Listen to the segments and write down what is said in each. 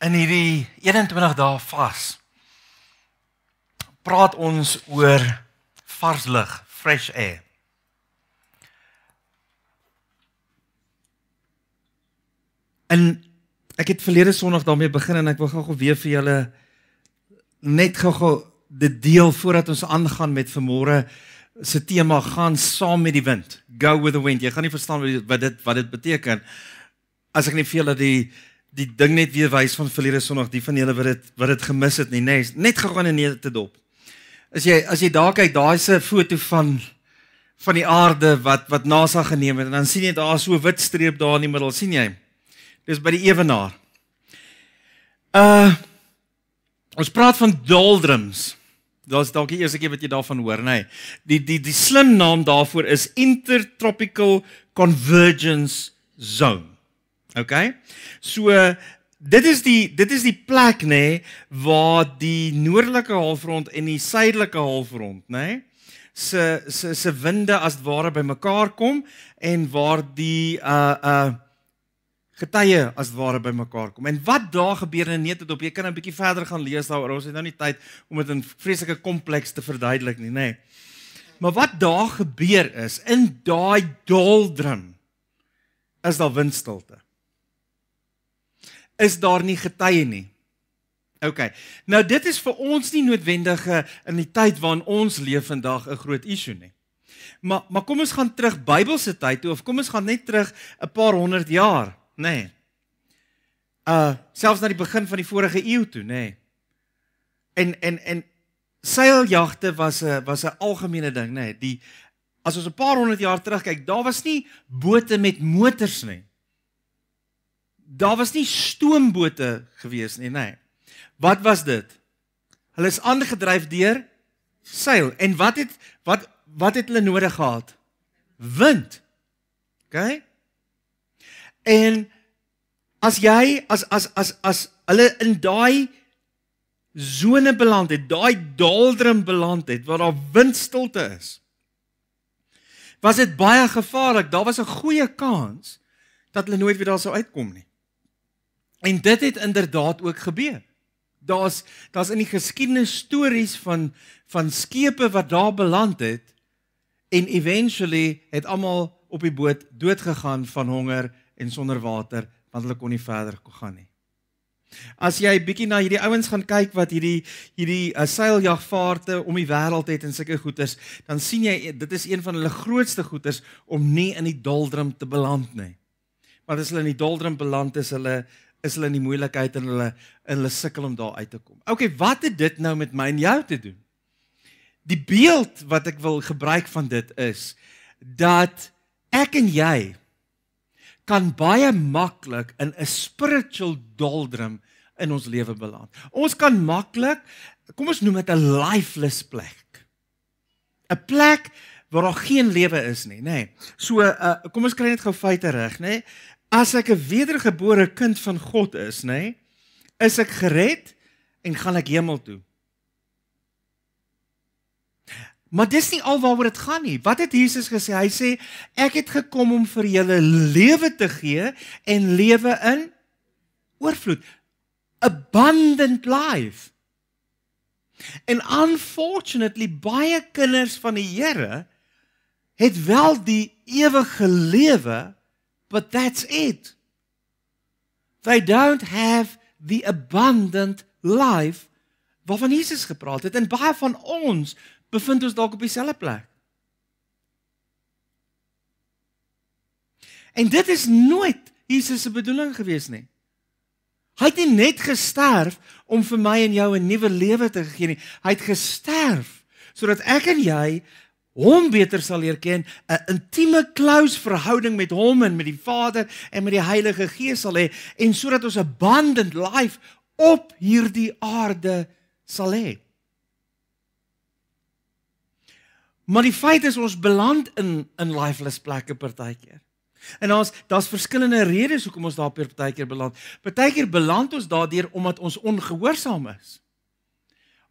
in hierdie 21 dae vas praat ons oor vars lig, fresh air. En ek het verlede Sondag daarmee begin en ek wil gou-gou weer vir julle net gou-gou dit deel voordat ons aangaan met vanmôre se tema gaan saam met die wind. Go with the wind. Jy gaan nie verstaan wat dit wat dit beteken as ek net vir julle die die ding net weer wys van verlede Sondag, die van julle wat dit wat dit gemis het nie, net net gegaan en net te dop. As jy as jy daar kyk, daai se foto van van die aarde wat wat NASA geneem het en dan sien jy daar so wit streep daar in die middel, sien jy? Dis by die ewenaar. Uh ons praat van doldrums. Dit is dalk die eerste keer wat jy daarvan hoor, nê. Nee. Die die die slim naam daarvoor is intertropical convergence zone. OK? So dit is die dit is die plek nê nee, waar die noordelike halfrond en die suidelike halfrond nê nee, se se se winde as ware bymekaar kom en waar die uh uh getye as ware bymekaar kom. En wat daar gebeur en net dit op, jy kan 'n bietjie verder gaan lees daaroor. Ons het nou nie tyd om dit in vreeslike kompleks te verduidelik nie, nê. Nee. Maar wat daar gebeur is in daai doldrum is daar windstilte is daar nie getye nie. OK. Nou dit is vir ons nie noodwendig in die tyd waarin ons leef vandag 'n groot issue nie. Maar maar kom ons gaan terug Bybelse tyd toe of kom ons gaan net terug 'n paar honderd jaar, nê? Nee. Uh selfs na die begin van die vorige eeu toe, nê? Nee. En en en seiljagte was 'n was 'n algemene ding, nê? Nee. Die as ons 'n paar honderd jaar terugkyk, daar was nie bote met motors nie daar was nie stoombote gewees nie, nê. Nee. Wat was dit? Hulle is aangedryf deur seil. En wat het wat wat het hulle nodig gehad? Wind. OK? En as jy as as as as hulle in daai sone beland het, daai daaldrum beland het waar daar windstilte is. Was dit baie gevaarlik. Daar was 'n goeie kans dat hulle nooit weer daar sou uitkom nie. En dit het inderdaad ook gebeur. Daar's daar's in die geskiedenis stories van van skepe wat daar beland het en eventually het almal op die boot dood gegaan van honger en sonder water want hulle kon nie verder gaan nie. As jy bietjie na hierdie ouens gaan kyk wat hierdie hierdie uh, seiljagvaarte om die wêreld het en sulke goeders, dan sien jy eh, dit is een van hulle grootste goeders om nie in die doldrum te beland nie. Want as hulle in die doldrum beland is, hulle is hulle in die moeilikheid en hulle en hulle sukkel om daar uit te kom. OK, wat het dit nou met my en jou te doen? Die beeld wat ek wil gebruik van dit is dat ek en jy kan baie maklik in 'n spiritual doldrum in ons lewe beland. Ons kan maklik, kom ons noem dit 'n lifeless plek. 'n Plek waar daar geen lewe is nie, nê. Nee. So, uh, kom ons kry net gou feite reg, nê. Nee. As ek 'n wedergebore kind van God is, nê, nee, is ek gered en gaan ek hemel toe. Maar dis nie alwaaroor dit gaan nie. Wat het Jesus gesê? Hy sê ek het gekom om vir julle lewe te gee en lewe in oorvloed. Abundant life. En unfortunately baie kinders van die Here het wel die ewige lewe but that's it. They don't have the abundant life waarvan Jesus gepraat het en baie van ons bevind ons dalk op dieselfde plek. En dit is nooit Jesus se bedoeling gewees nie. Hy het nie net gesterf om vir my en jou 'n nuwe lewe te gee nie. Hy het gesterf sodat ek en jy hom beter sal leer ken, 'n intieme close verhouding met hom en met die Vader en met die Heilige Gees sal hê en sodat ons 'n abundant life op hierdie aarde sal hê. Maar die feit is ons beland in in lifeless plekke partykeer. En ons daar's verskillende redes hoekom ons daar partykeer beland. Partykeer beland ons daardeur omdat ons ongehoorsaam is.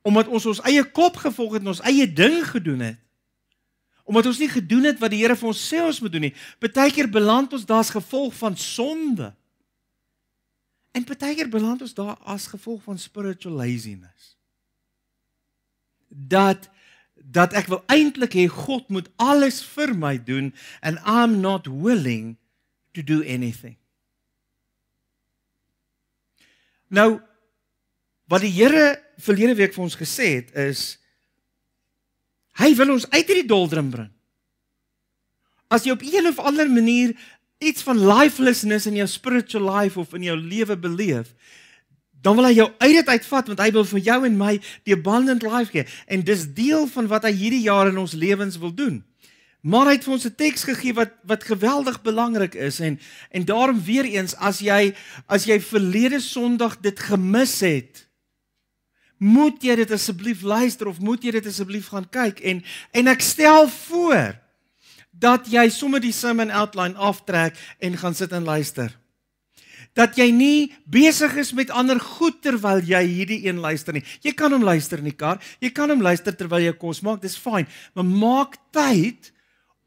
Omdat ons ons eie kop gevolg het en ons eie ding gedoen het omdat ons nie gedoen het wat die Here vir ons sê ons moet doen nie. Partykeer beland ons daar as gevolg van sonde. En partykeer beland ons daar as gevolg van spiritual laziness. Dat dat ek wil eintlik hê God moet alles vir my doen and I'm not willing to do anything. Nou wat die Here verlede week vir ons gesê het is Hy wil ons uit hierdie doldrum bring. As jy op een of ander manier iets van lifelessness in jou spiritual life of in jou lewe beleef, dan wil hy jou uit dit uitvat want hy wil vir jou en my die abundant life gee en dis deel van wat hy hierdie jaar in ons lewens wil doen. Maar hy het vir ons 'n teks gegee wat wat geweldig belangrik is en en daarom weer eens as jy as jy verlede Sondag dit gemis het, moet jy dit asseblief luister of moet jy dit asseblief gaan kyk en en ek stel voor dat jy sommer die sim en outline aftrek en gaan sit en luister. Dat jy nie besig is met ander goed terwyl jy hierdie een luister nie. Jy kan hom luister in die kar, jy kan hom luister terwyl jy kos maak, dis fyn, maar maak tyd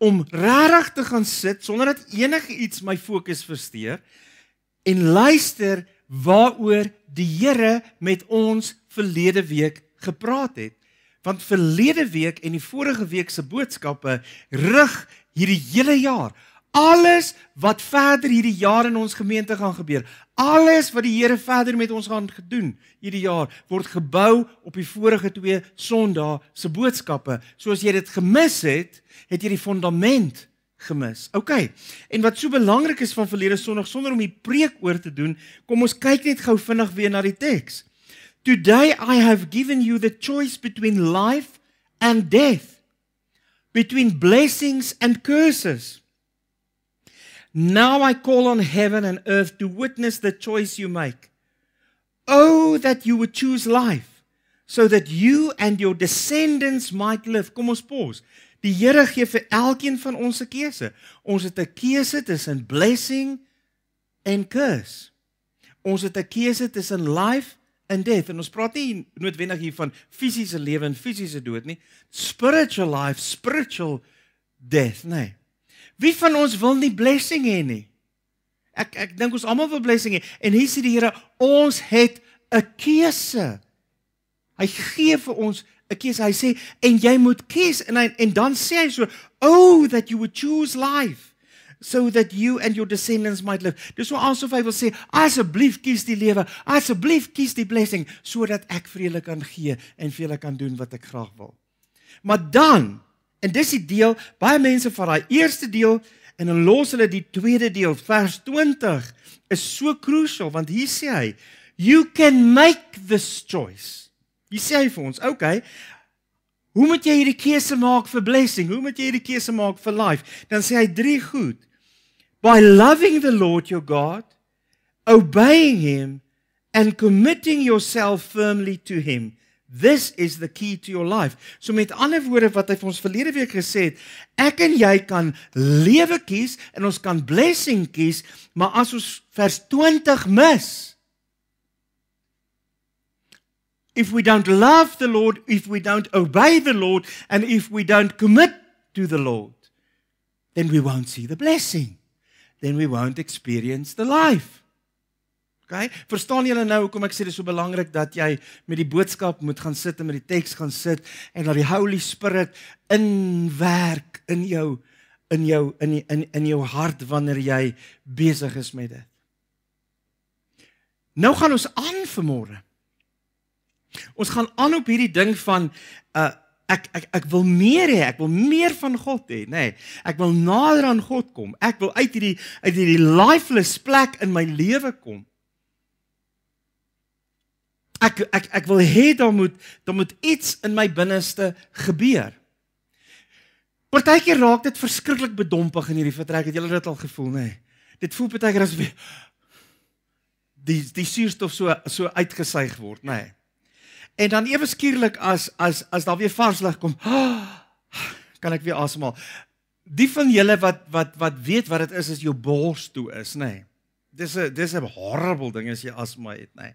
om regtig te gaan sit sonder dat enigiets my fokus versteur en luister waaroor die Here met ons verlede week gepraat het. Want verlede week en die vorige week se boodskappe rig hierdie hele jaar alles wat verder hierdie jaar in ons gemeente gaan gebeur. Alles wat die Here verder met ons gaan gedoen hierdie jaar word gebou op die vorige twee Sondae se boodskappe. So as jy dit gemis het, het jy die fondament gemis. OK. En wat so belangrik is van verlede Sondag sonder om die preek oor te doen, kom ons kyk net gou vinnig weer na die teks. Today I have given you the choice between life and death, between blessings and curses. Now I call on heaven and earth to witness the choice you make. Oh that you would choose life so that you and your descendants might live. Kom ons pause. Die Here gee vir elkeen van ons 'n keuse. Ons het 'n keuse tussen blessing en curse. Ons het 'n keuse tussen life and death. En ons praat nie noodwendig hier van fisiese lewe en fisiese dood nie. Spiritual life, spiritual death, nee. Wie van ons wil nie blessing hê nie? Ek ek dink ons almal wil blessing hê. En hier sê die Here, ons het 'n keuse. Hy gee vir ons 'n keuse. Hy sê en jy moet kies en hy, en dan sê hy so, "Oh that you would choose life so that you and your descendants might live." Dis hoe asof hy wil sê, "Asseblief kies die lewe. Asseblief kies die blessing sodat ek vir julle kan gee en vir julle kan doen wat ek graag wil." Maar dan, en dis die deel, baie mense van daai eerste deel en dan los hulle die tweede deel vers 20 is so krusial want hier sê hy, "You can make this choice." Jy sê hy vir ons, "Oké, okay, hoe moet jy hierdie keuse maak vir blessing? Hoe moet jy hierdie keuse maak vir life?" Dan sê hy drie goed. By loving the Lord your God, obeying him and committing yourself firmly to him. This is the key to your life. So met ander woorde wat hy vir ons verlede week gesê het, ek en jy kan lewe kies en ons kan blessing kies, maar as ons vers 20 mis, if we don't love the Lord, if we don't obey the Lord, and if we don't commit to the Lord, then we won't see the blessing. Then we won't experience the life. Okay? Verstaan julle nou hoekom ek sê dit is so belangrik dat jy met die boodskap moet gaan sit en met die teks gaan sit en dat die Holy Spirit inwerk in jou in jou in die, in in jou hart wanneer jy besig is met dit. Nou gaan ons aan vanmôre. Ons gaan aan op hierdie ding van uh ek ek ek wil meer hê, ek wil meer van God hê, nê. Nee, ek wil nader aan God kom. Ek wil uit hierdie uit hierdie lifeless plek in my lewe kom. Ek ek ek wil hê daar moet daar moet iets in my binneste gebeur. Partykeer raak dit verskriklik bedompig in hierdie vertrek. Het julle dit al gevoel, nê? Nee? Dit voel partykeer asof die die suurstof so so uitgesuig word, nê? Nee? En dan ewe skielik as as as daar weer vars lig kom, kan ek weer asemhaal. Die van julle wat wat wat weet wat dit is as jou bors toe is, nê. Nee. Dis 'n dis 'n horrible ding as jy asma het, nê. Nee.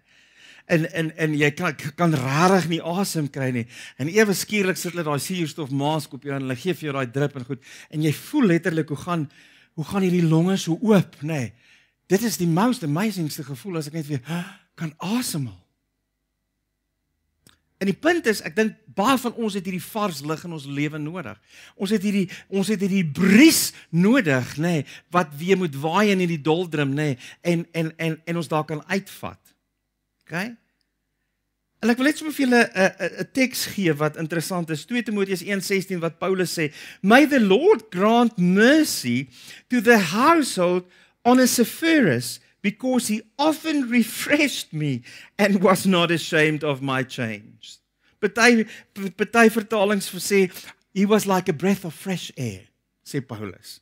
En en en jy kan kan rarig nie asem kry nie. En ewe skielik sit hulle daai suurstof mask op jou en hulle gee vir jou daai drip en goed. En jy voel letterlik hoe gaan hoe gaan hierdie longe so oop, nê. Nee. Dit is die most amazingste gevoel as ek net weer kan asemhaal. En die punt is, ek dink baie van ons het hierdie vars lig in ons lewe nodig. Ons het hierdie ons het hierdie bries nodig, nê, nee, wat weer moet waai in hierdie doldrum, nê, nee, en en en en ons daar kan uitvat. OK? En ek wil net so vir julle 'n 'n teks gee wat interessant is. 2 Timoteus 1:16 wat Paulus sê, "May the Lord grant mercy to the household on a Sapphira's" because he often refreshed me and was not ashamed of my chains. Party party vertalings sê he was like a breath of fresh air, sê Paulus.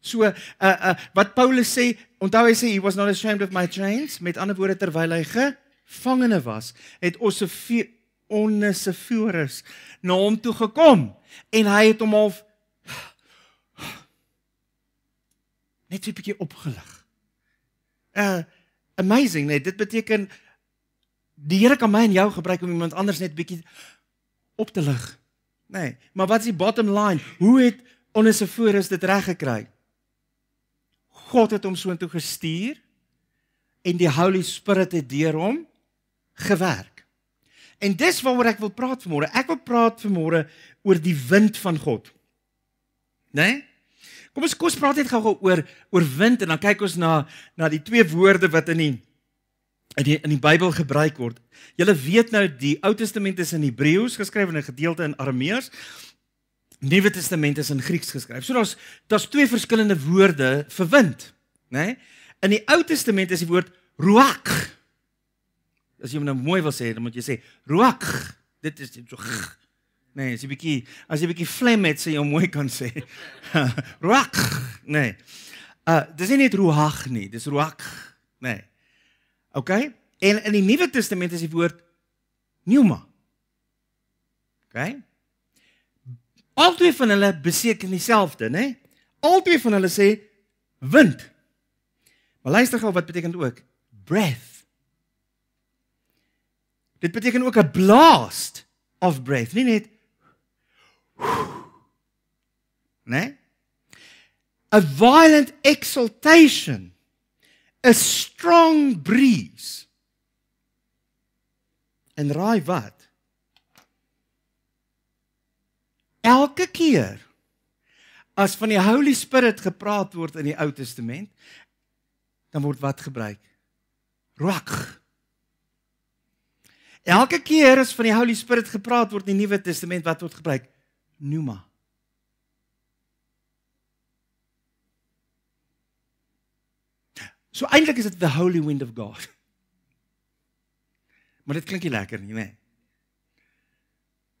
So uh uh wat Paulus sê, onthou hy sê he was not ashamed of my chains, met ander woorde terwyl hy gevangene was, het ons se onsefores na hom toe gekom en hy het hom al net 'n bietjie opgelig uh amazing, nee, dit beteken die Here kan my en jou gebruik om iemand anders net bietjie op te lig. Nee, maar wat is die bottom line? Hoe het Onesiforus dit reg gekry? God het hom soontoe gestuur en die Holy Spirit het deur hom gewerk. En dis waaroor ek wil praat vanmôre. Ek wil praat vanmôre oor die wind van God. Né? Nee? Kom ons kos praat net gou-gou oor oorwind en dan kyk ons na na die twee woorde wat in die in die, die Bybel gebruik word. Julle weet nou die Ou Testament is in Hebreëus geskryf en 'n gedeelte in Aramees. Nuwe Testament is in Grieks geskryf. So daar's daar's twee verskillende woorde vir wind, né? Nee? In die Ou Testament is die woord ruach. As jy hom nou mooi wil sê, dan moet jy sê ruach. Dit is so Nee, as jy bietjie as jy bietjie flem het, sê jy mooi kan sê. Ruak. Nee. Uh dis nie net ruach nie, dis ruak. Nee. OK? En in die Nuwe Testament is die woord pneuma. OK? Albei van hulle beteken dieselfde, nê? Albei van hulle sê wind. Maar luister gou wat beteken dit ook? Breath. Dit beteken ook 'n blast of breath, nie net né? A violent exultation, a strong breeze. En raai wat? Elke keer as van die Holy Spirit gepraat word in die Ou Testament, dan word wat gebruik? Ruach. Elke keer as van die Holy Spirit gepraat word in die Nuwe Testament, wat word gebruik? Numa. So eintlik is dit the holy wind of God. Maar dit klink nie lekker nie, né? Nee.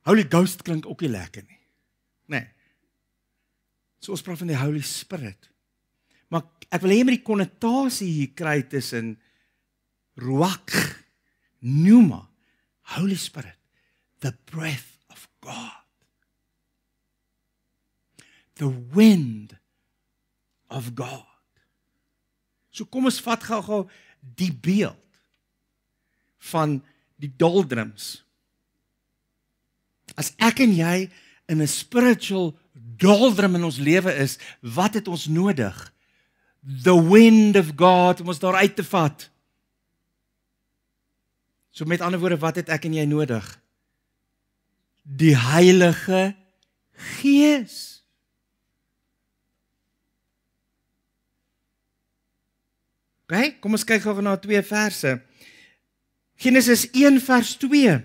Holy Ghost klink ook nie lekker nie. Né? Nee. So ons praat van die Holy Spirit. Maar ek wil hê jy moet die konnotasie hier kry tussen ruach, pneuma, Holy Spirit, the breath of God the wind of God. So kom ons vat gou-gou die beeld van die doldrums. As ek en jy in 'n spiritual doldrum in ons lewe is, wat het ons nodig? The wind of God moet daar uit te vat. So met ander woorde, wat het ek en jy nodig? Die Heilige Gees. OK, kom ons kyk gou na twee verse. Genesis 1 vers 2.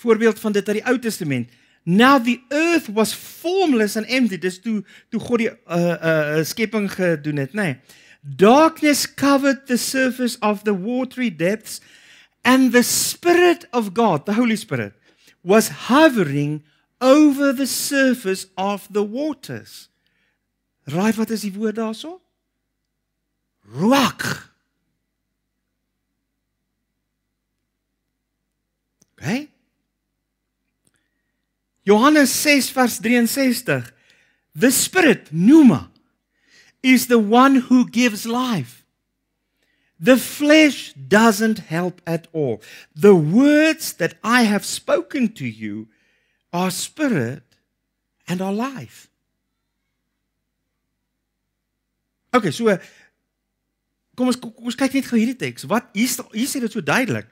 Voorbeeld van dit uit die Ou Testament. Now the earth was formless and empty. Dis toe toe God die uh uh skepping gedoen het, nê. Nee. Darkness covered the surface of the watery depths and the spirit of God, the Holy Spirit, was hovering over the surface of the waters. Raai wat is die woord daaroor? ruach. Okay? Johannes 6 vers 63. The spirit pneuma is the one who gives life. The flesh doesn't help at all. The words that I have spoken to you are spirit and are life. Okay, so Kom ons kom ons kyk net gou hierdie teks. Wat hier hier sê dit so duidelik.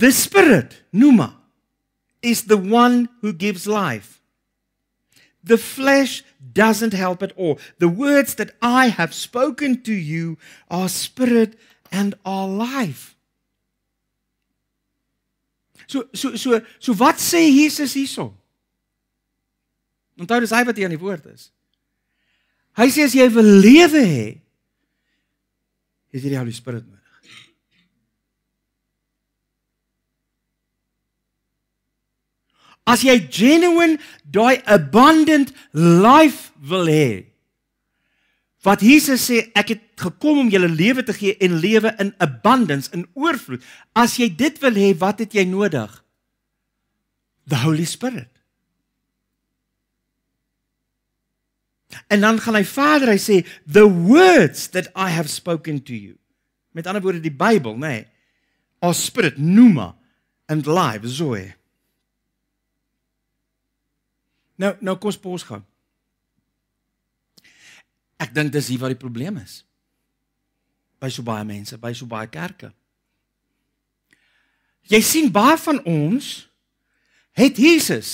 The spirit, pneuma, is the one who gives life. The flesh doesn't help at all. The words that I have spoken to you are spirit and are life. So so so so wat sê Jesus hierso? Onthou dis hy wat hier aan die woord is. Hy sê as jy wil lewe hê, het jy die Holy Spirit nodig. As jy genuine daai abundant life wil hê, wat Jesus sê, ek het gekom om julle lewe te gee en lewe in abundance, in oorvloed. As jy dit wil hê, wat het jy nodig? The Holy Spirit. En dan gaan hy verder, hy sê the words that I have spoken to you. Met ander woorde die Bybel, nê, nee, are spirit, pneuma and life, zoe. Nou nou kom ons pos gaan. Ek dink dis hier waar die probleem is. By so baie mense, by so baie kerke. Jy sien baie van ons het Jesus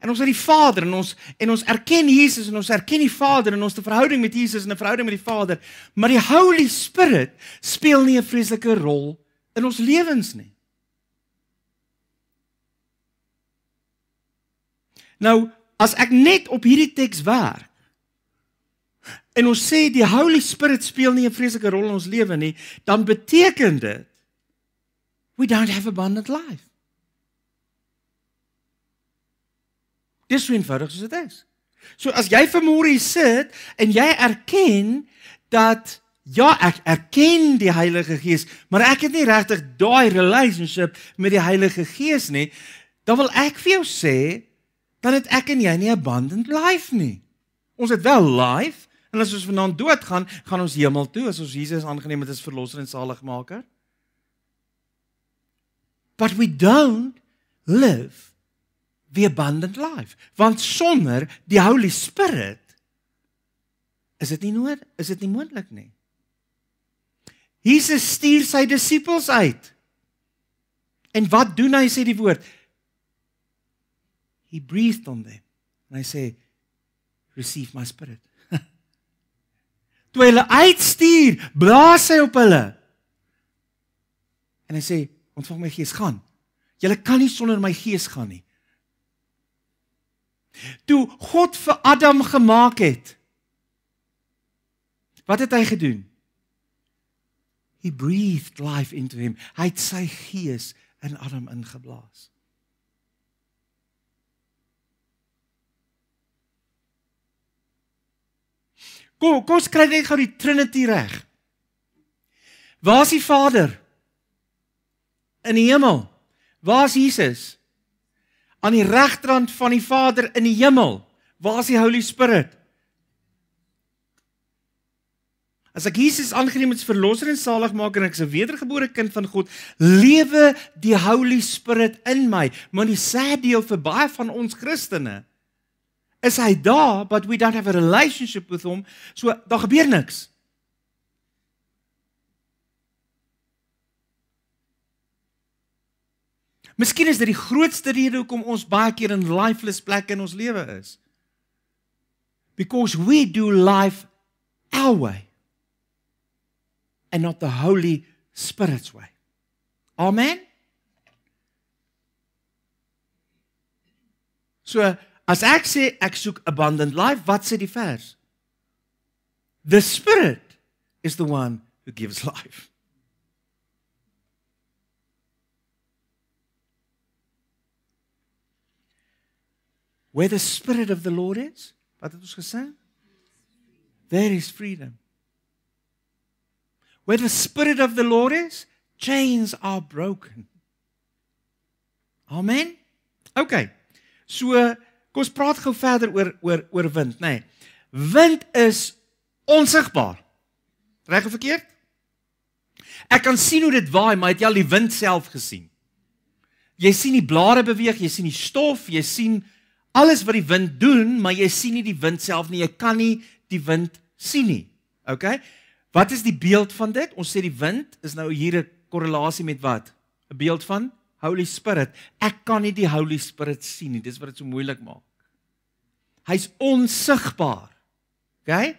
En ons het die Vader in ons en ons erken Jesus en ons erken die Vader in ons te verhouding met Jesus en 'n verhouding met die Vader. Maar die Holy Spirit speel nie 'n vreeslike rol in ons lewens nie. Nou, as ek net op hierdie teks werk en ons sê die Holy Spirit speel nie 'n vreeslike rol in ons lewe nie, dan beteken dit we don't have abundant life. Dis so eenvoudig soos dit is. So as jy vermoere sit en jy erken dat ja, ek erken die Heilige Gees, maar ek het nie regtig daai relationship met die Heilige Gees nie, dan wil ek vir jou sê dat dit ek en jy nie 'n abundant life nie. Ons het wel life En as ons vanaand doodgaan, gaan ons hemel toe as ons Jesus aangeneem het as verlosser en saligmaker. But we don't live the abundant life want sonder die holy spirit is dit nie nood is dit nie moontlik nie Jesus stuur sy disippels uit en wat doen hy sê die woord he breathed on them and i say receive my spirit toe hulle uitstuur blaas hy op hulle en hy sê ontvang my gees gaan julle kan nie sonder my gees gaan nie Toe God vir Adam gemaak het. Wat het hy gedoen? He breathed life into him. Hy het sy gees in Adam ingeblaas. Kom, kom skry net gou die Trinity reg. Waar is die Vader? In die hemel. Waar is Jesus? aan die regterhand van die Vader in die hemel. Waar is die Holy Spirit? As ek Jesus aangeneem as verlosser en saligmaker en ek is 'n wedergebore kind van God, lewe die Holy Spirit in my. Maar die sad deel vir baie van ons Christene is hy daar, but we don't have a relationship with him. So daar gebeur niks. Miskien is dit die grootste rede hoekom ons baie keer in lifeless plekke in ons lewe is. Because we do life our way and not the holy spirit's way. Amen. So as ek sê ek soek abundant life, wat sê die vers? The spirit is the one who gives life. where the spirit of the Lord is, wat het ons gesê? There is freedom. Where the spirit of the Lord is, chains are broken. Amen. Okay. So kom ons praat gou verder oor oor oor wind, nê. Nee. Wind is onsigbaar. Reg of verkeerd? Ek kan sien hoe dit waai, maar het jy al die wind self gesien? Jy sien die blare beweeg, jy sien die stof, jy sien alles wat die wind doen, maar jy sien nie die wind self nie. Jy kan nie die wind sien nie. Okay? Wat is die beeld van dit? Ons sê die wind is nou hier 'n korrelasie met wat? 'n Beeld van Holy Spirit. Ek kan nie die Holy Spirit sien nie. Dis wat dit so moeilik maak. Hy's onsigbaar. Okay?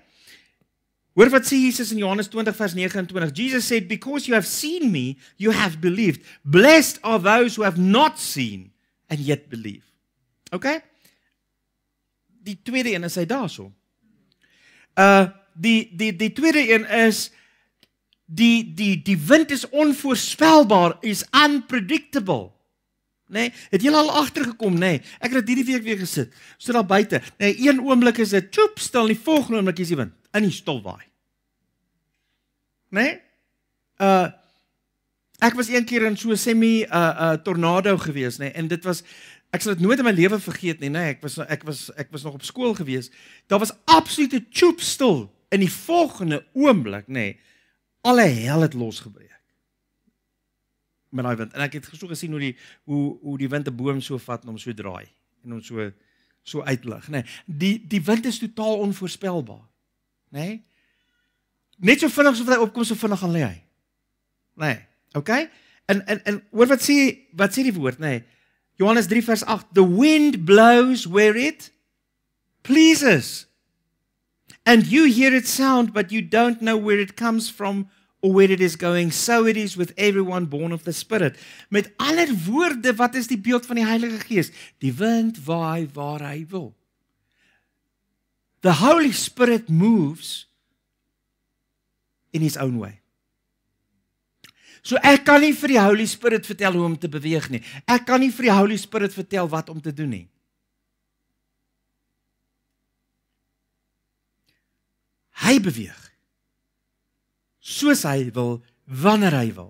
Hoor wat sê Jesus in Johannes 20 vers 29. Jesus said, "Because you have seen me, you have believed. Blessed are those who have not seen and yet believe." Okay? die tweede een is hy daarso. Uh die die die tweede een is die die die wind is onvoorspelbaar is unpredictable. Nee, het jy al agtergekom, nê? Nee, ek het hierdie week weer gesit, so daar buite. Nee, een oomblik is dit tjop stil, die volgende oomblik is die wind in die stil waai. Nê? Nee? Uh ek was een keer in so 'n semi uh uh tornado gewees, nê, nee, en dit was Ek sal dit nooit in my lewe vergeet nie, nê. Nee, ek was ek was ek was nog op skool gewees. Daar was absolute choop stil in die volgende oomblik, nê. Nee, alle hel het losgebreek. Met daai wind. En ek het gesien hoe gesien hoe die hoe hoe die wind 'n boom so vat en hom so draai en hom so so uitlig, nê. Nee. Die die wind is totaal onvoorspelbaar. Nê? Net so vinnig soos wat hy opkom, so vinnig gaan lê hy. Nê. Okay? En en en hoor wat sê wat sê die woord, nê? Johannes 3 vers 8 The wind blows where it pleases and you hear its sound but you don't know where it comes from or where it is going so it is with everyone born of the spirit Met alle woorde wat is die beeld van die Heilige Gees die wind waai waar hy wil The Holy Spirit moves in his own way So ek kan nie vir die Holy Spirit vertel hoe om te beweeg nie. Ek kan nie vir die Holy Spirit vertel wat om te doen nie. Hy beweeg soos hy wil wanneer hy wil.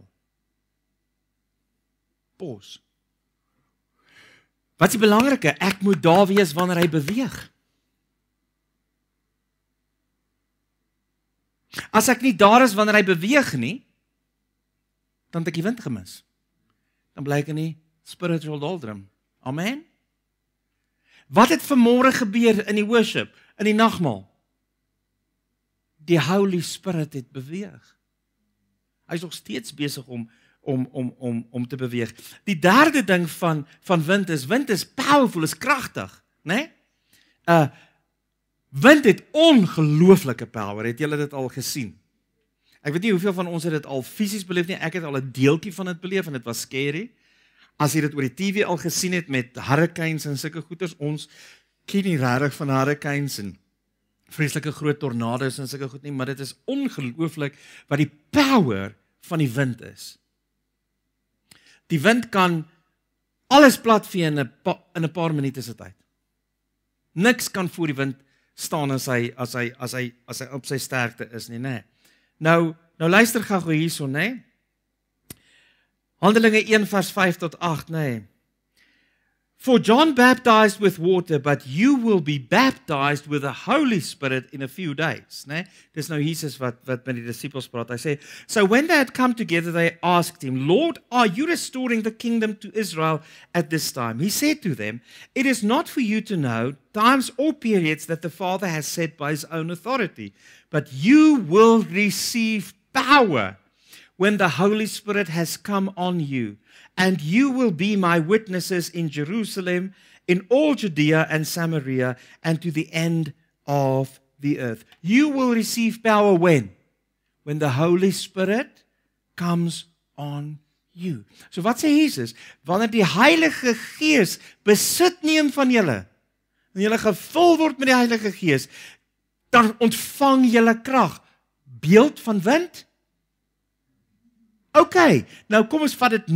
Pos. Wat is belangriker, ek moet daar wees wanneer hy beweeg. As ek nie daar is wanneer hy beweeg nie, dan het ek die wind gemis. Dan bly ek in die spiritual doldrum. Amen. Wat het vanmôre gebeur in die worship, in die nagmaal? Die Holy Spirit het beweeg. Hy's nog steeds besig om om om om om te beweeg. Die derde ding van van wind is wind is powerful, is kragtig, né? Nee? Uh wind het ongelooflike power. Het julle dit al gesien? Ek weet nie hoeveel van ons het dit al fisies beleef nie. Ek het al 'n deeltjie van dit beleef en dit was scary. As jy dit oor die TV al gesien het met hurricanes en sulke goeters, ons ken nie regtig van hurricanes en vreeslike groot tornado's en sulke goed nie, maar dit is ongelooflik wat die power van die wind is. Die wind kan alles platvee in 'n in 'n paar minute se tyd. Niks kan voor die wind staan as hy as hy as hy as hy op sy sterkte is nie, né? Nee. Nou, nou luister gou hierson, né? Handelinge 1 vers 5 tot 8, né? For John baptized with water, but you will be baptized with the Holy Spirit in a few days, There's no nou Jesus wat wat met die disippels praat. "So when they had come together, they asked him, Lord, are you restoring the kingdom to Israel at this time?" He said to them, "It is not for you to know times or periods that the Father has set by his own authority, but you will receive power when the Holy Spirit has come on you." And you will be my witnesses in Jerusalem, in all Judea and Samaria, and to the end of the earth. You will receive power when? When the Holy Spirit comes on you. So wat sê Jesus? Wanneer die Heilige Gees besit neem van julle en julle gevul word met die Heilige Gees, dan ontvang julle krag. Beeld van wind? OK. Nou kom ons vat dit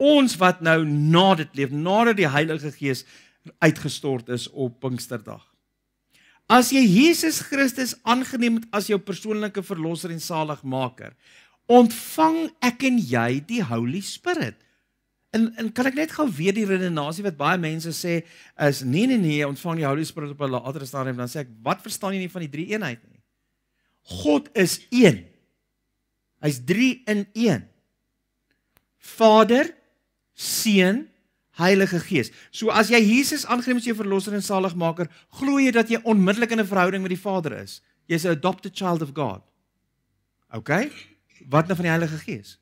ons wat nou na dit leef, nadat die Heilige Gees uitgestort is op Pinksterdag. As jy Jesus Christus aangeneem het as jou persoonlike verlosser en saligmaker, ontvang ek en jy die Holy Spirit. En en kan ek net gou weer die redenasie wat baie mense sê is nee nee nee, ontvang die Holy Spirit op 'n ander stadium dan sê ek, wat verstaan jy nie van die drie eenheid nie? God is een. Hy's 3 in 1. Vader, Seun, Heilige Gees. So as jy Jesus aangeneem as jou verlosser en saligmaker, glo jy dat jy onmiddellik in 'n verhouding met die Vader is. Jy's 'n adopted child of God. OK? Wat nou van die Heilige Gees?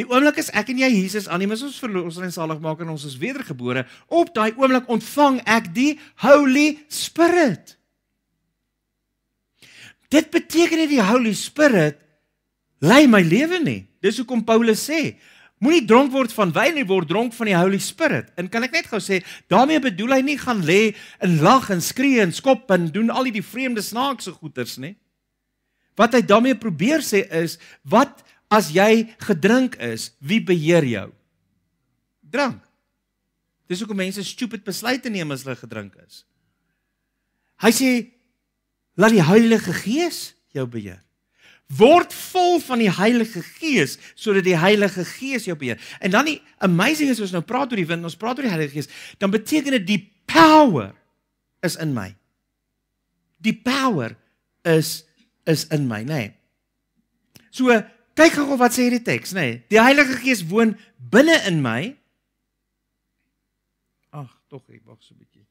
Die oomblik as ek en jy Jesus aanneem as ons verlosser en saligmaker en ons is wedergebore, op daai oomblik ontvang ek die Holy Spirit. Dit beteken nie die Holy Spirit lei my lewe nie. Dis hoekom Paulus sê, Moenie dronk word van wyn nie, word dronk van die Holy Spirit. En kan ek net gou sê, daarmee bedoel hy nie gaan lê en lag en skree en skop en doen al hierdie vreemde snaakse goeters nie. Wat hy daarmee probeer sê is, wat as jy gedrink is, wie beheer jou? Drank. Dis hoekom mense stupid besluite neem as hulle gedrink is. Hy sê laat die Heilige Gees jou beheer word vol van die Heilige Gees sodat die Heilige Gees jou beheer. En dan die amazing is ons nou praat oor die wind, ons praat oor die Heilige Gees, dan beteken dit die power is in my. Die power is is in my, nê. Nee. So kyk gou wat sê hierdie teks, nê. Nee. Die Heilige Gees woon binne in my. Ag, tog ek wag so 'n bietjie.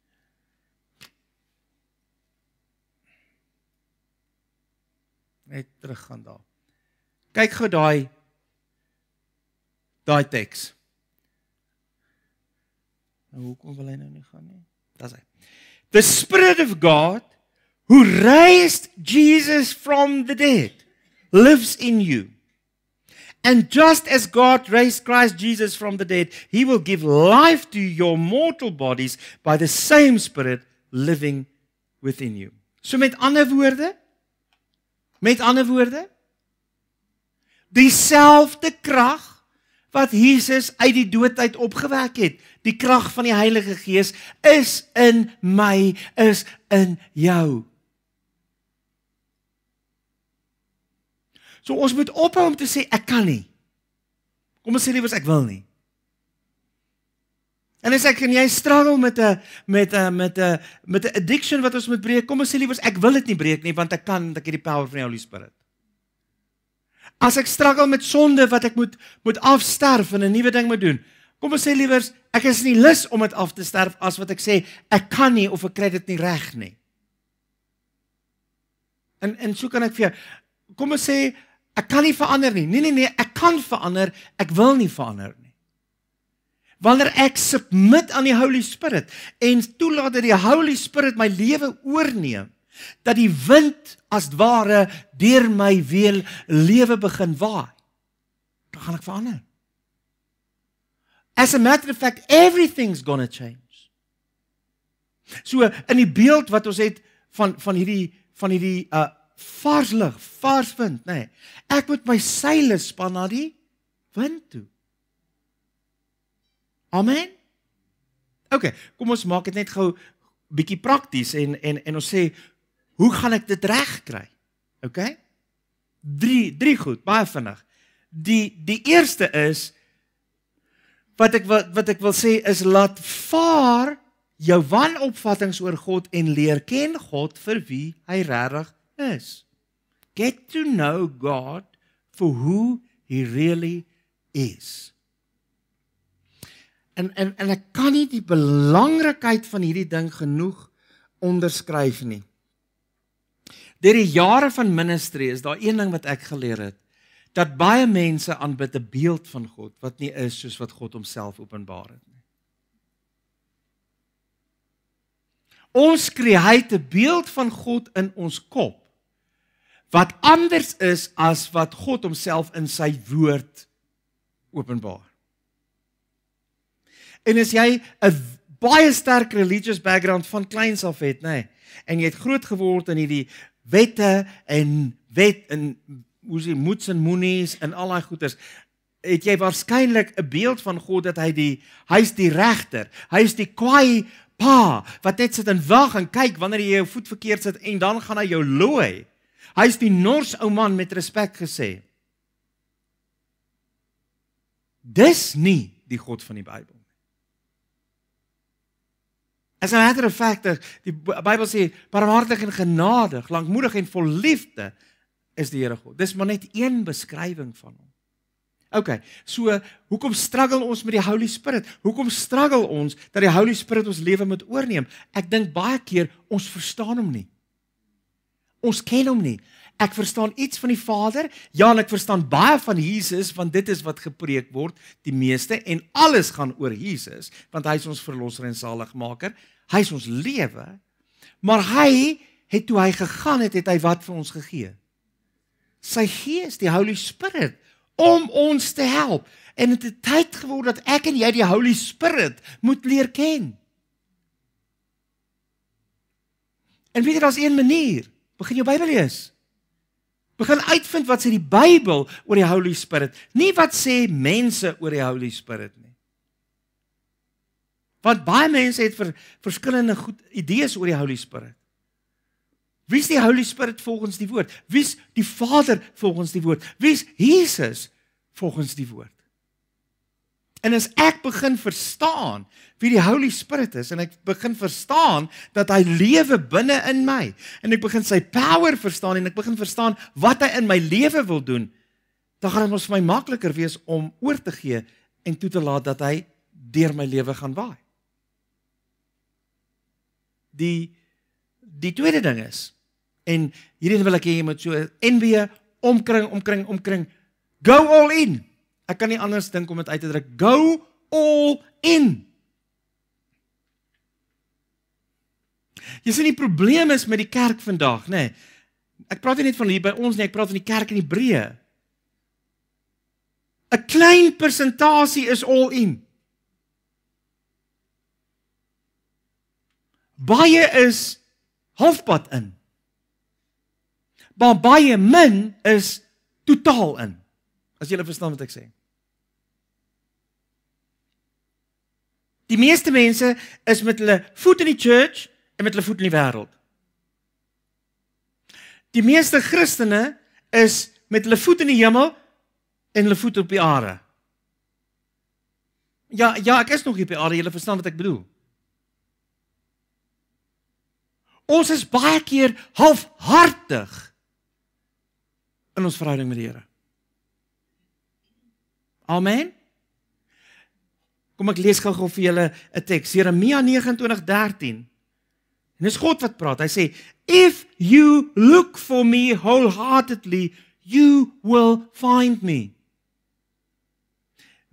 net terug gaan daar. Kyk gou daai daai teks. Nou hoekom wil hy nou nie gaan nie? Das hy. The spirit of God who raised Jesus from the dead lives in you. And just as God raised Christ Jesus from the dead, he will give life to your mortal bodies by the same spirit living within you. So met ander woorde, Met ander woorde, dieselfde krag wat Jesus uit die dood uit opgewek het, die krag van die Heilige Gees is in my, is in jou. So ons moet ophou om te sê ek kan nie. Kom ons sê liewers ek wil nie. En as ek en jy struggle met 'n met 'n met 'n met 'n addiction wat ons moet breek, kom ons sê liewers ek wil dit nie breek nie want ek kan dat ek hierdie power van die Holy Spirit. As ek struggle met sonde wat ek moet moet afsterf en 'n nuwe ding moet doen, kom ons sê liewers ek is nie lus om dit af te sterf as wat ek sê ek kan nie of ek kry dit nie reg nie. En en so kan ek vir jou kom ons sê ek kan nie verander nie. Nee nee nee, ek kan verander, ek wil nie verander wanneer ek submit aan die Holy Spirit en toelaat dat die Holy Spirit my lewe oorneem, dat die wind as ware deur my weer lewe begin waai, dan gaan ek verander. As a matter of fact, everything's going to change. So in die beeld wat ons het van van hierdie van hierdie uh vars lig, vars wind, nê. Nee, ek moet my seile span na die wind toe. Amen. OK, kom ons maak dit net gou bietjie prakties en en en ons sê hoe gaan ek dit regkry? OK? 3 drie, drie goed, baie vinnig. Die die eerste is wat ek wat, wat ek wil sê is laat vaar jou wanopvattinge oor God en leer ken God vir wie hy regtig is. Get to know God for who he really is. En en en ek kan nie die belangrikheid van hierdie ding genoeg onderskryf nie. Deur die jare van ministry is daar een ding wat ek geleer het, dat baie mense aanbid 'n beeld van God wat nie is soos wat God homself openbaar het nie. Ons skei 'n beeld van God in ons kop wat anders is as wat God homself in sy woord openbaar. En as jy 'n baie sterk religious background van kleins af het, nê, nee, en jy het groot geword in hierdie wette en wet en hoe se moets en moenies en al daai goeters, het jy waarskynlik 'n beeld van God dat hy die hy's die regter. Hy's die kwaai pa wat net sit en wag en kyk wanneer jy jou voet verkeerd sit en dan gaan hy jou looi. Hy's die nors ou man met respek gesê. Dis nie die God van die Bybel. As 'n matter of fact, eh, die Bybel sê barmhartig en genadig, lankmoedig en vol liefde is die Here God. Dis maar net een beskrywing van hom. OK. So, hoekom struggle ons met die Holy Spirit? Hoekom struggle ons dat die Holy Spirit ons lewe moet oorneem? Ek dink baie keer ons verstaan hom nie. Ons ken hom nie. Ek verstaan iets van die Vader. Ja, ek verstaan baie van Jesus want dit is wat gepreek word die meeste en alles gaan oor Jesus want hy is ons verlosser en saligmaker. Hy is ons lewe. Maar hy het toe hy gegaan het, het hy wat vir ons gegee? Sy Gees, die Holy Spirit om ons te help. En dit het tyd geword dat ek en jy die Holy Spirit moet leer ken. En weet jy daar's een manier. Begin jou Bybel lees begin uitvind wat sê die Bybel oor die Holy Spirit, nie wat sê mense oor die Holy Spirit nie. Want baie mense het vir verskillende goed idees oor die Holy Spirit. Wie is die Holy Spirit volgens die woord? Wie is die Vader volgens die woord? Wie is Jesus volgens die woord? En as ek begin verstaan wie die Holy Spirit is en ek begin verstaan dat hy lewe binne in my en ek begin sy power verstaan en ek begin verstaan wat hy in my lewe wil doen, dan gaan dit mos vir my makliker wees om oor te gee en toe te laat dat hy deur my lewe gaan waai. Die die tweede ding is en hierdie wil ek hê jy moet so NB omkring omkring omkring go all in. Ek kan nie anders dink om dit uit te druk. Go all in. Jy sien die probleem is met die kerk vandag, nê? Nee. Ek praat nie net van hier by ons nie, ek praat van die kerk in Hebreë. 'n Klein persentasie is all in. Baie is halfpad in. Maar baie min is totaal in. As jy verstaan wat ek sê. Die meeste mense is met hulle voet in die church en met hulle voet in die wêreld. Die meeste Christene is met hulle voet in die hemel en hulle voet op die aarde. Ja, ja, ek is nog hier op die aarde, jy verstaan wat ek bedoel. Ons is baie keer halfhartig in ons verhouding met die Here. Amen. Kom ek lees gou-gou vir julle 'n teks Jeremia 29:13. En dis God wat praat. Hy sê, "If you look for me wholeheartedly, you will find me."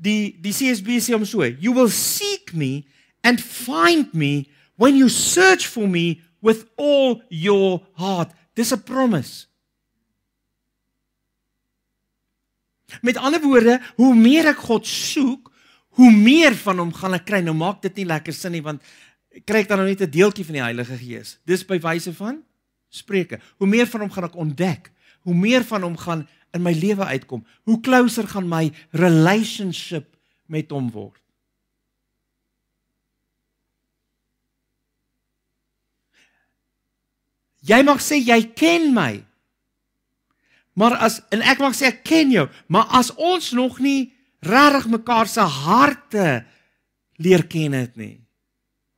Die die CSB sê hom so, "You will seek me and find me when you search for me with all your heart." Dis 'n promise. Met ander woorde, hoe meer ek God soek, hoe meer van hom gaan ek kry. Nou maak dit nie lekker sin nie want kry ek dan nou net 'n deeltjie van die Heilige Gees. Dis by wyse van Spreuke. Hoe meer van hom gaan ek ontdek, hoe meer van hom gaan in my lewe uitkom, hoe closer gaan my relationship met hom word. Jy mag sê jy ken my. Maar as en ek mag sê ek ken jou, maar as ons nog nie regtig mekaar se harte leer ken het nie,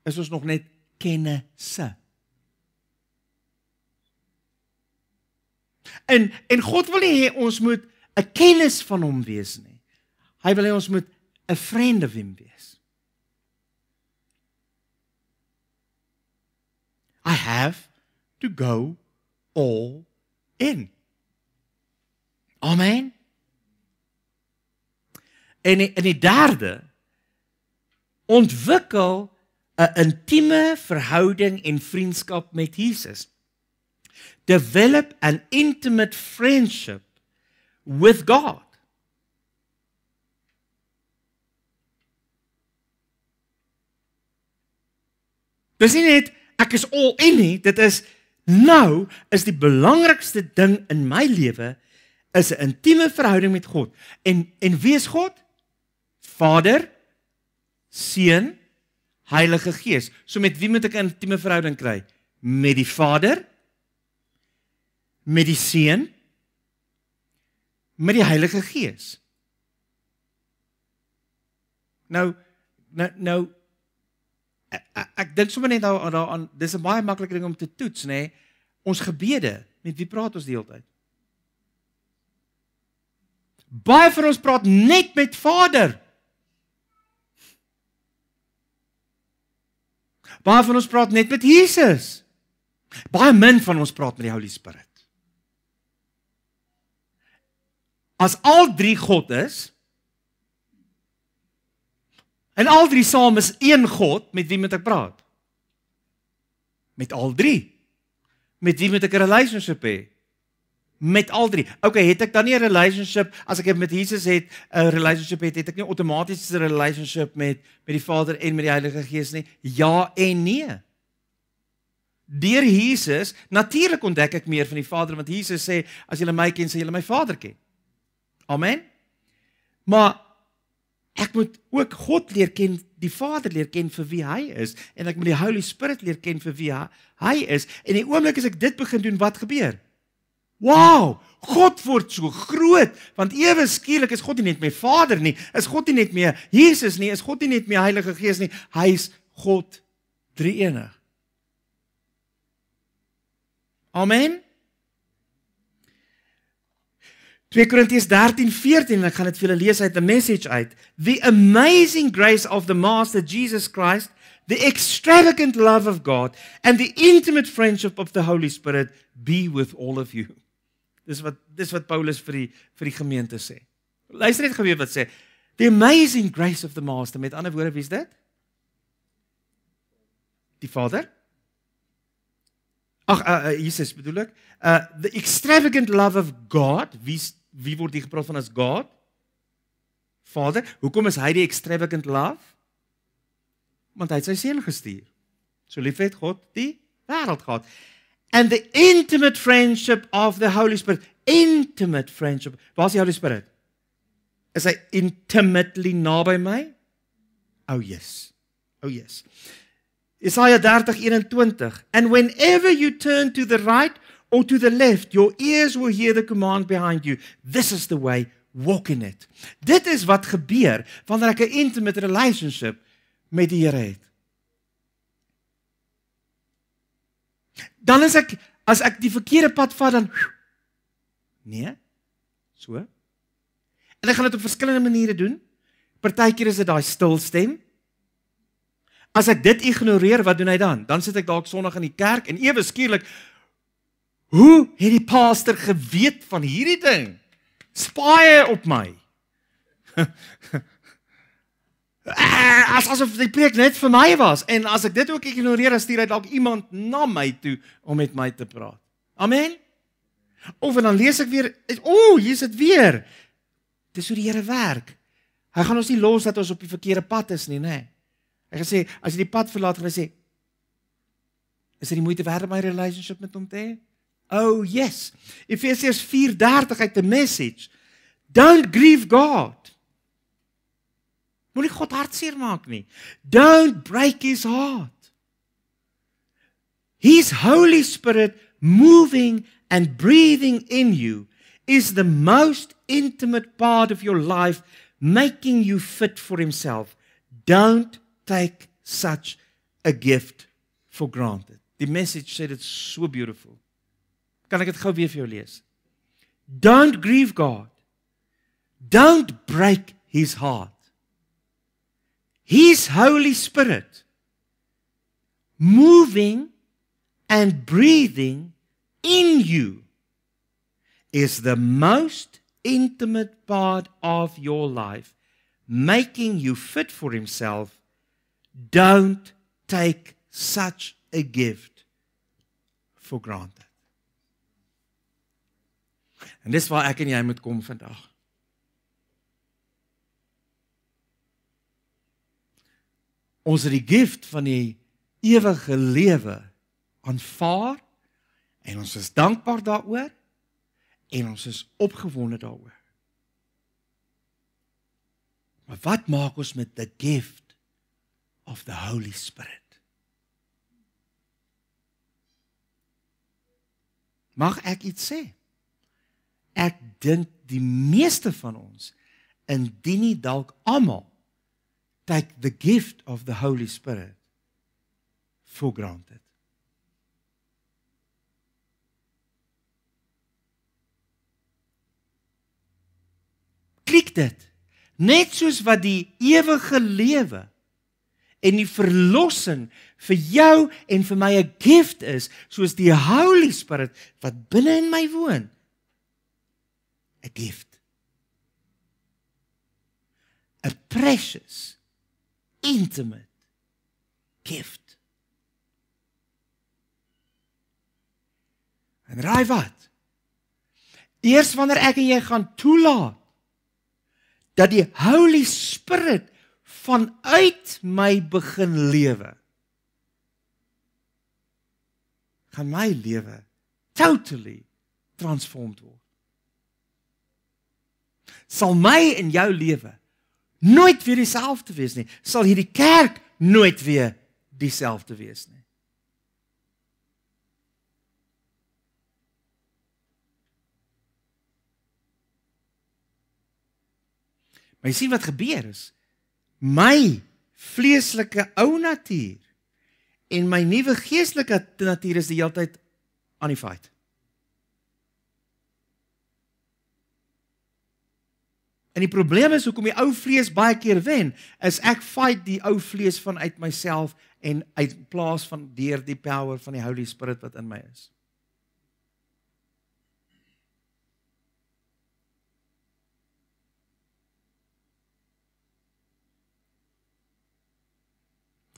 is ons nog net kennisse. En en God wil nie hê ons moet 'n kennis van hom wees nie. Hy wil hê ons moet 'n friend of him wees. I have to go all in. Amen. En in die derde ontwikkel 'n intieme verhouding en vriendskap met Jesus. Develop an intimate friendship with God. Dis nie net ek is al in nie, dit is nou is die belangrikste ding in my lewe is 'n intieme verhouding met God. En en wie is God? Vader, Seun, Heilige Gees. So met wie moet ek 'n intieme verhouding kry? Met die Vader, met die Seun, met die Heilige Gees. Nou nou nou ek, e, ek dink sommer net daaraan, daar dis 'n baie maklike ding om te toets, nê? Nee? Ons gebede, met wie praat ons die hele tyd? Baie van ons praat net met Vader. Baie van ons praat net met Jesus. Baie min van ons praat met die Holy Spirit. As al drie God is en al drie saam is een God, met wie moet ek praat? Met al drie. Met wie moet ek 'n relationship hê? met al drie. Okay, het ek dan nie 'n relationship as ek met Jesus het 'n relationship het, het ek nie outomaties 'n relationship met met die Vader en met die Heilige Gees nie? Ja en nee. Deur Jesus natuurlik ontdek ek meer van die Vader want Jesus sê as julle my ken, sal julle my Vader ken. Amen. Maar ek moet ook God leer ken, die Vader leer ken vir wie hy is en ek moet die Holy Spirit leer ken vir wie hy is en die oomblik as ek dit begin doen, wat gebeur? Wow, God word so groot want ewe skielik is God nie net my Vader nie, is God nie net meer Jesus nie, is God nie net meer Heilige Gees nie. Hy's God drie-enig. Amen. 2 Korintiërs 13:14 en ek gaan dit vir julle lees uit 'n message uit. The amazing grace of the Master Jesus Christ, the extravagant love of God and the intimate friendship of the Holy Spirit be with all of you. Dis wat dis wat Paulus vir die vir die gemeente sê. Luister net gebeur wat sê. The amazing grace of the master. Met ander woorde, wie's dit? Die Vader? Ag, uh, uh, Jesus bedoel ek. Uh the extravagant love of God. Wie wie word hier gepraat van as God? Vader. Hoekom is hy die extravagant love? Want hy het sy seun gestuur. So lief het God die wêreld gehad and the intimate friendship of the Holy Spirit. Intimate friendship. Waar is die Holy Spirit? Is hy intimately naby my? Oh yes. Oh yes. Isaiah 30:21 And whenever you turn to the right or to the left your ears will hear the command behind you This is the way walk in it. Dit is wat gebeur wanneer ek 'n intimate relationship met die Here het. dan as ek as ek die verkeerde pad vat dan nee so en ek gaan dit op verskillende maniere doen partykeer is dit daai stil stem As ek dit ignoreer, wat doen hy dan? Dan sit ek dalk Sondag in die kerk en ewe skielik, hoe het die pastor geweet van hierdie ding? Spaai op my. Eh, as asof die preek net vir my was en as ek dit ook ignoreer dan stuur hy dalk iemand na my toe om met my te praat. Amen. Of dan lees ek weer o, oh, hier's dit weer. Dis hoe die Here werk. Hy gaan ons nie los dat ons op die verkeerde pad is nie, nê. Hy gaan sê as jy die pad verlaat, gaan hy sê is dit die moeite werd my relationship met hom te? Oh yes. Efesiërs 4:30 uit die message. Don't grieve God. Moenie God hartseer maak nie. Don't break his heart. His Holy Spirit moving and breathing in you is the most intimate part of your life making you fit for himself. Don't take such a gift for granted. Die message sê dit so beautiful. Kan ek dit gou weer vir jou lees? Don't grieve God. Don't break his heart. His Holy Spirit moving and breathing in you is the most intimate part of your life, making you fit for Himself. Don't take such a gift for granted. En dis waar ek en jy moet kom vandag. ons het die gift van die ewige lewe aanvaar en ons is dankbaar daaroor en ons is opgewonde daaroor. Maar wat maak ons met the gift of the Holy Spirit? Mag ek iets sê? Ek dink die meeste van ons indien nie dalk almal take the gift of the Holy Spirit for granted. Klik dit. Net soos wat die ewige lewe en die verlossing vir jou en vir my 'n gift is, soos die Holy Spirit wat binne in my woon, 'n gift. A precious intimate gift. En raai wat? Eers wanneer ek en jy gaan toelaat dat die Holy Spirit vanuit my begin lewe. gaan my lewe totally transformed word. Sal my in jou lewe nooit weer dieselfde wees nie. Sal hierdie kerk nooit weer dieselfde wees nie. Maar jy sien wat gebeur is my vleeslike ou natuur en my nuwe geestelike natuur is die heeltyd aan die fight. En die probleem is hoekom die ou vlees baie keer wen, is ek fight die ou vlees vanuit myself en uit plaas van deur die power van die Holy Spirit wat in my is.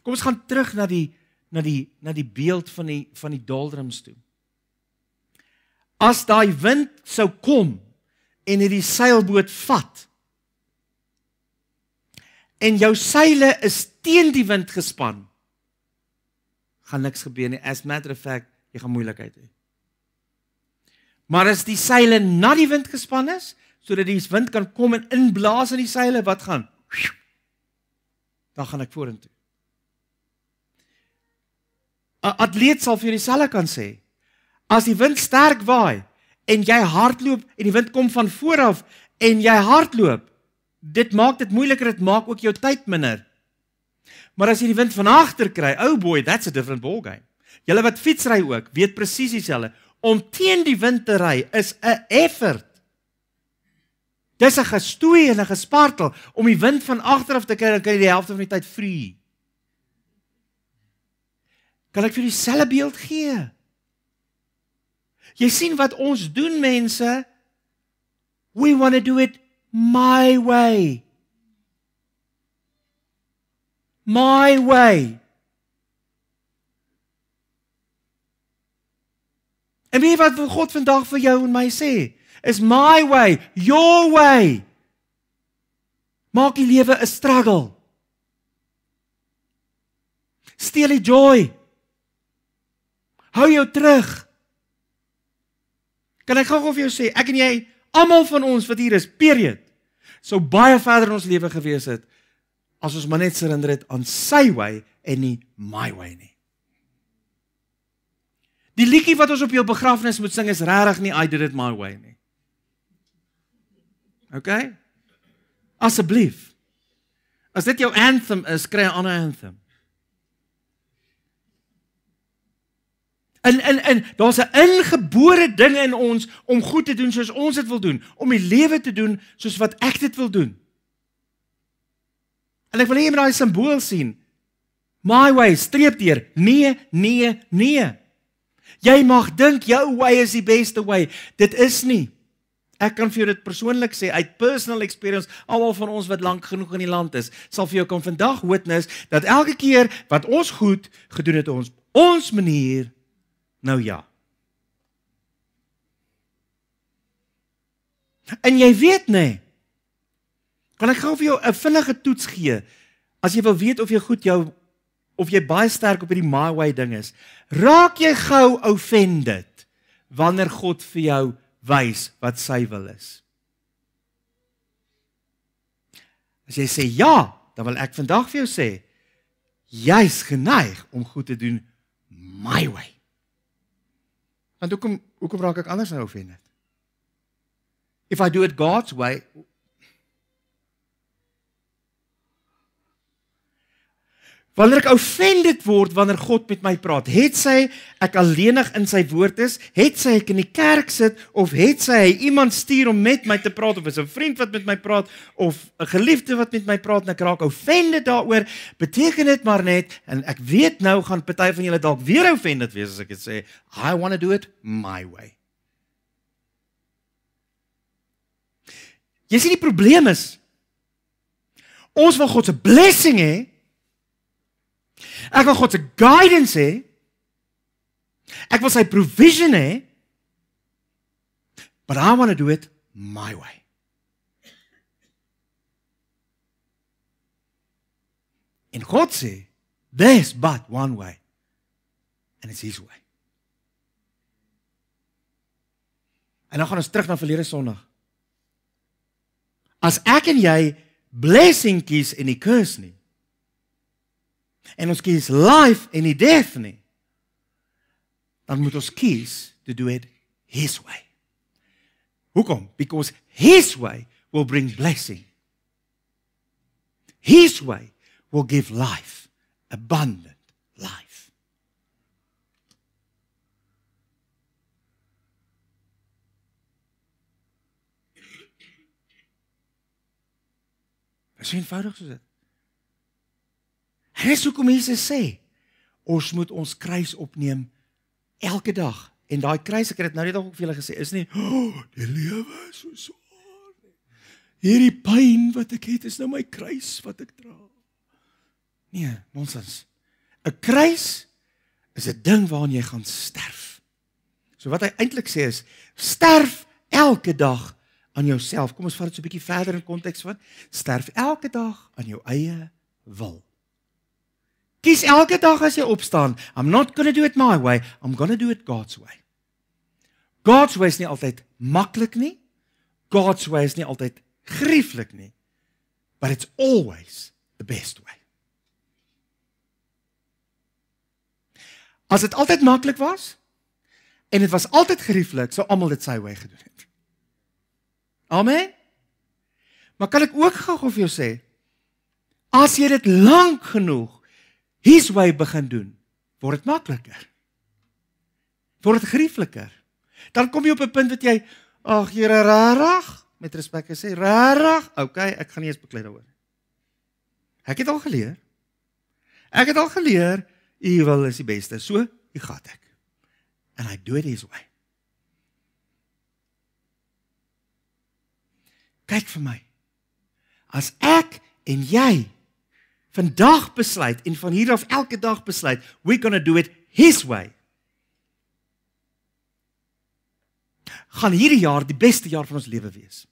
Kom ons gaan terug na die na die na die beeld van die van die doldrums toe. As daai wind sou kom, en het die seilboot vat. En jou seile is teen die wind gespan. Gaan niks gebeur nie. As matter of fact, jy gaan moeilikheid hê. Maar as die seile na die wind gespan is, sodat die wind kan kom en inblaas in die seile, wat gaan? Dan gaan ek vorentoe. 'n Atleet sal vir jou dieselfde kan sê. As die wind sterk waai, en jy hardloop en die wind kom van voor af en jy hardloop, dit maak dit moeiliker, dit maak ook jou tyd minder. Maar as jy die wind van agter kry, ou oh boy, that's a different ball game. Julle wat fietsry ook, weet presies dieselfde. Om teen die wind te ry is 'n effort. Dis 'n gestoei en 'n gespartel om die wind van agter af te kry, dan kan jy die helfte van die tyd vry. Kan ek vir julle dieselfde beeld gee? Jy sien wat ons doen mense? We want to do it my way. My way. En wie wat wil God vandag vir jou en my sê? Is my way, your way. Maak die lewe 'n struggle. Steel die joy. Hou jou terug. Kan ek gou-gou vir jou sê, ek en jy, almal van ons wat hier is, period, sou baie verder in ons lewe gewees het as ons maar net surrender het aan sy way en nie my way nie. Die liedjie wat ons op jou begrafnis moet sing is regtig nie I did it my way nie. OK? Asseblief. As dit jou anthem is, kry 'n ander anthem. in in in daar's 'n ingebore ding in ons om goed te doen soos ons dit wil doen, om die lewe te doen soos wat ek dit wil doen. En ek wil hê jy moet daai simbool sien. My way streep deur. Nee, nee, nee. Jy mag dink jou way is die beste way. Dit is nie. Ek kan vir jou dit persoonlik sê uit personal experience, almal van ons wat lank genoeg in die land is, sal vir jou kan vandag witness dat elke keer wat ons goed gedoen het op ons ons manier Nou ja. En jy weet nê. Nee. Kan ek gou vir jou 'n vinnige toets gee? As jy wil weet of jy goed jou of jy baie sterk op hierdie my way ding is, raak jy gou offended wanneer God vir jou wys wat sy wil is. As jy sê ja, dan wil ek vandag vir jou sê, jy's geneig om goed te doen my way. Want hoekom hoekom raak ek anders nou of hy net? If I do it God's way, Wanneer ek offended word wanneer God met my praat, het sy ek alleenig in sy woord is, het sy ek in die kerk sit of het sy hy iemand stuur om met my te praat of is 'n vriend wat met my praat of 'n geliefde wat met my praat en ek raak offended daaroor, beteken dit maar net en ek weet nou gaan party van julle dalk weer offended wees as ek dit sê, I want to do it my way. Jy sien die probleem is ons wil God se blessing hê Ek wil God se guidance hê. Ek wil sy provision hê. But I want to do it my way. En God sê, there's but one way. And it's his way. En dan gaan ons terug na verlede Sondag. As ek en jy blessing kies en nie curse nie, en ons kies life en nie death nie dan moet ons kies to do it his way hoekom because his way will bring blessing his way will give life abundant life Dit is eenvoudig soos dit. En dis hoekom Jesus sê ons moet ons kruis opneem elke dag. En daai kruis, ek het dit nou net al vir julle gesê, is nie oh, die lewe is so swaar nie. Hierdie pyn wat ek het is nou my kruis wat ek dra. Nee, nonsens. 'n Kruis is 'n ding waaraan jy gaan sterf. So wat hy eintlik sê is sterf elke dag aan jouself. Kom ons vat dit so 'n bietjie verder in konteks van sterf elke dag aan jou eie wil. Kies elke dag as jy opstaan, I'm not going to do it my way, I'm going to do it God's way. God's way is nie altyd maklik nie. God's way is nie altyd grieflik nie. But it's always the best way. As dit altyd maklik was en dit was altyd grieflik, sou almal dit sy wy gedoen het. Amen. Maar kan ek ook gou-gou vir jou sê as jy dit lank genoeg his way begin doen, word dit makliker. Word dit gerieflikker. Dan kom jy op 'n punt wat jy ag Here rarig met respek sê rarig. OK, ek gaan nie eens beklei daaroor. Ek het al geleer. Ek het al geleer u wil is die beste. So, u gaat ek. And I do it his way. Kyk vir my. As ek en jy vandag besluit en van hier af elke dag besluit, we're going to do it his way. Gaan hierdie jaar die beste jaar van ons lewe wees.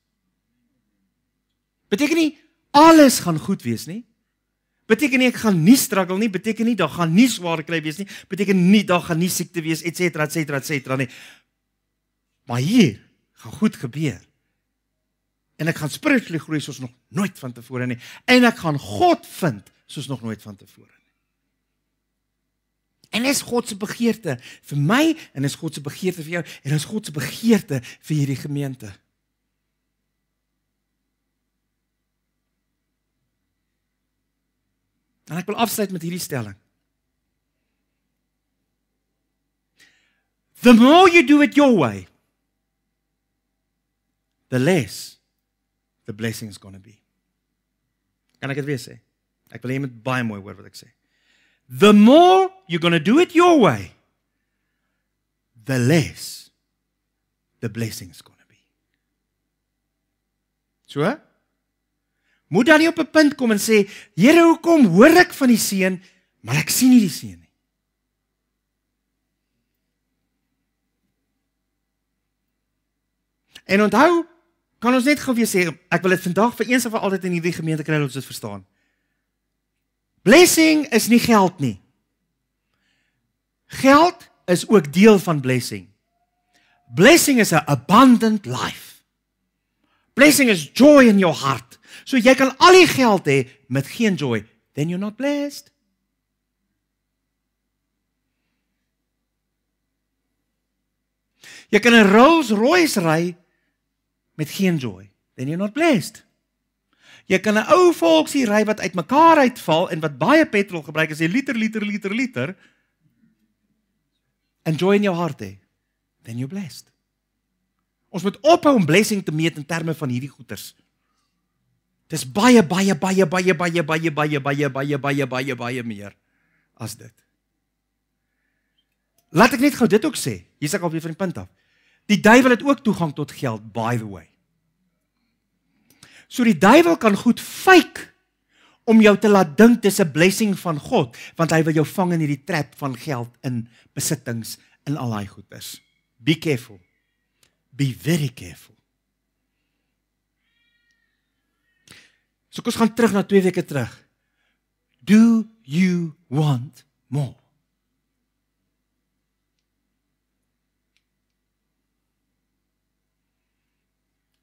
Beteken nie alles gaan goed wees nie. Beteken nie ek gaan nie struggle nie, beteken nie daar gaan nie swaar kry wees nie, beteken nie daar gaan nie siekte wees et cetera et cetera et cetera nie. Maar hier gaan goed gebeur. En ek gaan spiritually groei soos nog nooit van tevore nie. En ek gaan God vind soos nog nooit vantevore nie. En dis God se begeerte vir my en dis God se begeerte vir jou en dis God se begeerte vir hierdie gemeente. En ek wil afsluit met hierdie stelling. The more you do it your way, the less the blessing is going to be. Kan ek dit weer sê? Ek wil hê jy moet baie mooi hoor wat ek sê. The more you're going to do it your way, the less the blessing is going to be. So? Moet dan nie op 'n punt kom en sê, "Here, hoekom hoor ek van die seën, maar ek sien nie die seën nie?" En onthou, kan ons net gou weer sê, ek wil dit vandag vir eens en vir altyd in hierdie gemeente kry dat ons dit verstaan. Blessing is nie geld nie. Geld is ook deel van blessing. Blessing is 'n abundant life. Blessing is joy in your heart. So jy kan al die geld hê met geen joy, then you're not blessed. Jy kan 'n Rolls-Royce ry met geen joy, then you're not blessed. Jy kan 'n ou Volksie ry wat uitmekaar uitval en wat baie petrol gebruik as jy liter liter liter liter enjoy in jou hart hê. Then you blessed. Ons moet ophou om blessing te meet in terme van hierdie goeters. Dis baie baie baie baie baie baie baie baie baie baie baie baie meer as dit. Laat ek net gou dit ook sê. Hier's ek al weer van die punt af. Die duiwel het ook toegang tot geld by the way. So die duiwel kan goed fake om jou te laat dink dis 'n blessing van God, want hy wil jou vang in hierdie trap van geld in besittings en al daai goeders. Be careful. Be very careful. So kom ons gaan terug na 2 weke terug. Do you want more?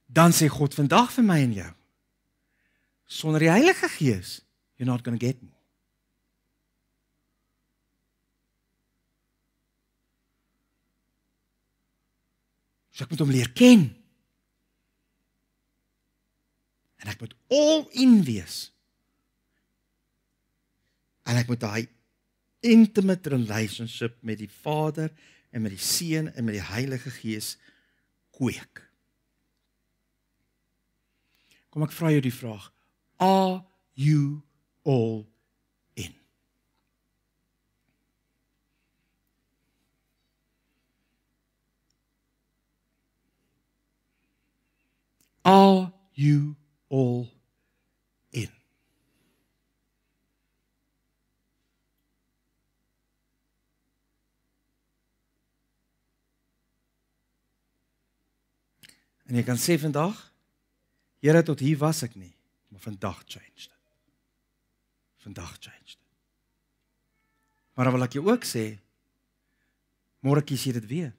Dan sê God vandag vir my en jou sonder die Heilige Gees you're not going to get more. So ek moet hom leer ken. En ek moet all in wees. En ek moet daai intimate relationship met die Vader en met die Seun en met die Heilige Gees kweek. Kom ek vra jou die vraag, Are you all in? Are you all in? En jy kan sê vandag, Here tot hier was ek nie maar vandag change dit. Vandag change dit. Maar dan wil ek jou ook sê môre kies jy dit weer.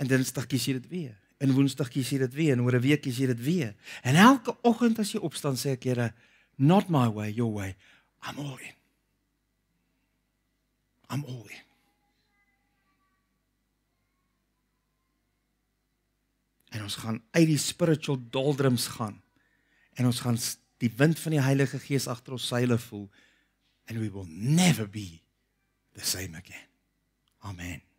En dinsdag kies jy dit weer. En woensdag kies jy dit weer en oor 'n week kies jy dit weer. En elke oggend as jy opstaan sê ek Here, not my way, your way. I'm all in. I'm all in. en ons gaan uit die spiritual doldrums gaan en ons gaan die wind van die Heilige Gees agter ons seile voel and we will never be the same again amen